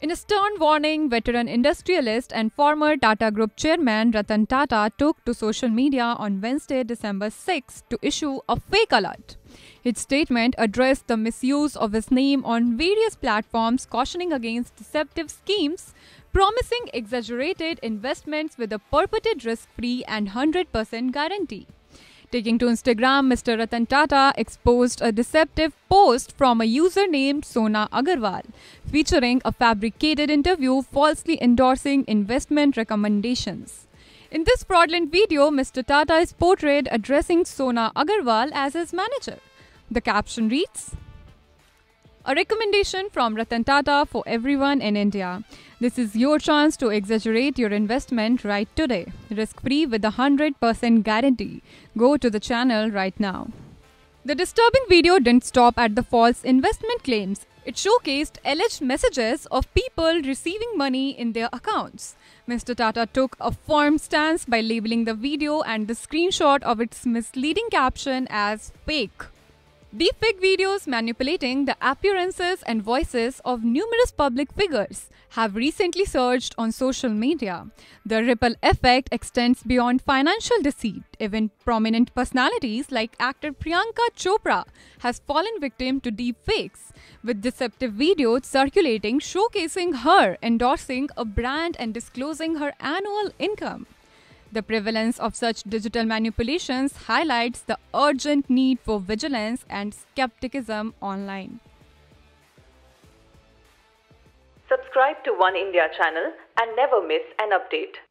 In a stern warning, veteran industrialist and former Tata Group chairman Ratan Tata took to social media on Wednesday, December 6 to issue a fake alert. His statement addressed the misuse of his name on various platforms, cautioning against deceptive schemes, promising exaggerated investments with a purported risk free and 100% guarantee. Taking to Instagram, Mr. Ratan Tata exposed a deceptive post from a user named Sona Agarwal, featuring a fabricated interview falsely endorsing investment recommendations. In this fraudulent video, Mr. Tata is portrayed addressing Sona Agarwal as his manager. The caption reads, a recommendation from Ratan Tata for everyone in India. This is your chance to exaggerate your investment right today. Risk free with a 100% guarantee. Go to the channel right now. The disturbing video didn't stop at the false investment claims. It showcased alleged messages of people receiving money in their accounts. Mr. Tata took a firm stance by labeling the video and the screenshot of its misleading caption as fake. Deepfake videos manipulating the appearances and voices of numerous public figures have recently surged on social media. The ripple effect extends beyond financial deceit. Even prominent personalities like actor Priyanka Chopra has fallen victim to deepfakes, with deceptive videos circulating showcasing her endorsing a brand and disclosing her annual income. The prevalence of such digital manipulations highlights the urgent need for vigilance and skepticism online. Subscribe to One India channel and never miss an update.